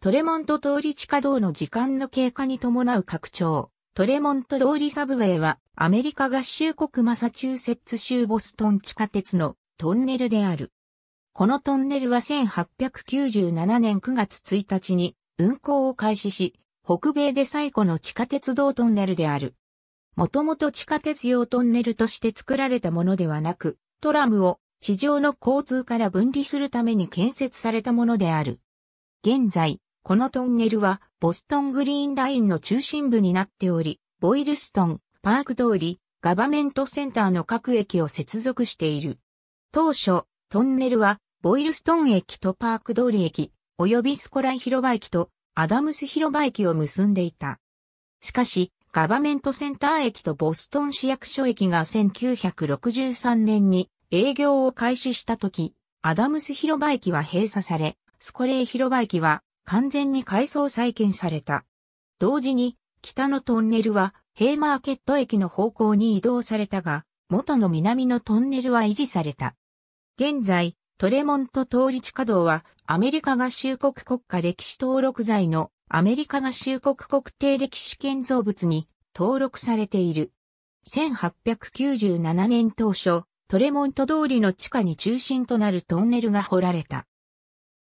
トレモント通り地下道の時間の経過に伴う拡張。トレモント通りサブウェイはアメリカ合衆国マサチューセッツ州ボストン地下鉄のトンネルである。このトンネルは1897年9月1日に運行を開始し、北米で最古の地下鉄道トンネルである。もともと地下鉄用トンネルとして作られたものではなく、トラムを地上の交通から分離するために建設されたものである。現在、このトンネルは、ボストングリーンラインの中心部になっており、ボイルストン、パーク通り、ガバメントセンターの各駅を接続している。当初、トンネルは、ボイルストン駅とパーク通り駅、及びスコライ広場駅とアダムス広場駅を結んでいた。しかし、ガバメントセンター駅とボストン市役所駅が1963年に営業を開始した時、アダムス広場駅は閉鎖され、スコレイ広場駅は完全に改装再建された。同時に、北のトンネルは、ヘイマーケット駅の方向に移動されたが、元の南のトンネルは維持された。現在、トレモント通り地下道は、アメリカ合衆国国家歴史登録財のアメリカ合衆国国定歴史建造物に登録されている。1897年当初、トレモント通りの地下に中心となるトンネルが掘られた。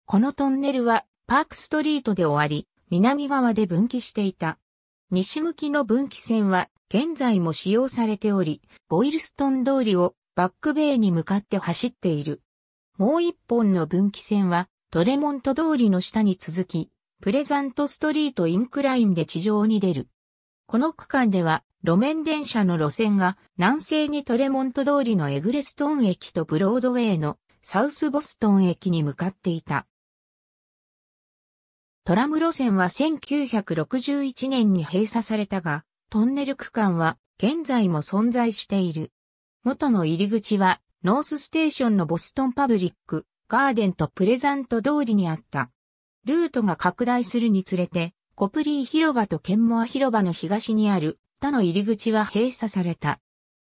このトンネルはパークストリートで終わり、南側で分岐していた。西向きの分岐線は現在も使用されており、ボイルストン通りをバックベイに向かって走っている。もう一本の分岐線はトレモント通りの下に続き、プレザントストリートインクラインで地上に出る。この区間では路面電車の路線が南西にトレモント通りのエグレストン駅とブロードウェイのサウスボストン駅に向かっていた。トラム路線は1961年に閉鎖されたが、トンネル区間は現在も存在している。元の入り口は、ノースステーションのボストンパブリック、ガーデンとプレザント通りにあった。ルートが拡大するにつれて、コプリー広場とケンモア広場の東にある他の入り口は閉鎖された。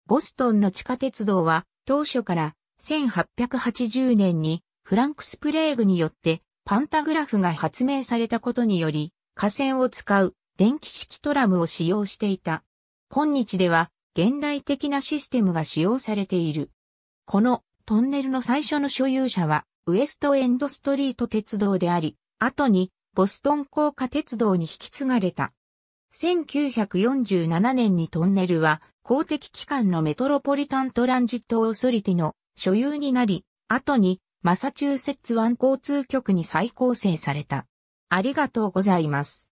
ボストンの地下鉄道は当初から1880年にフランクスプレーグによってパンタグラフが発明されたことにより、架線を使う電気式トラムを使用していた。今日では現代的なシステムが使用されている。このトンネルの最初の所有者はウエストエンドストリート鉄道であり、後にボストン高架鉄道に引き継がれた。1947年にトンネルは公的機関のメトロポリタントランジットオーソリティの所有になり、後にマサチューセッツ湾交通局に再構成された。ありがとうございます。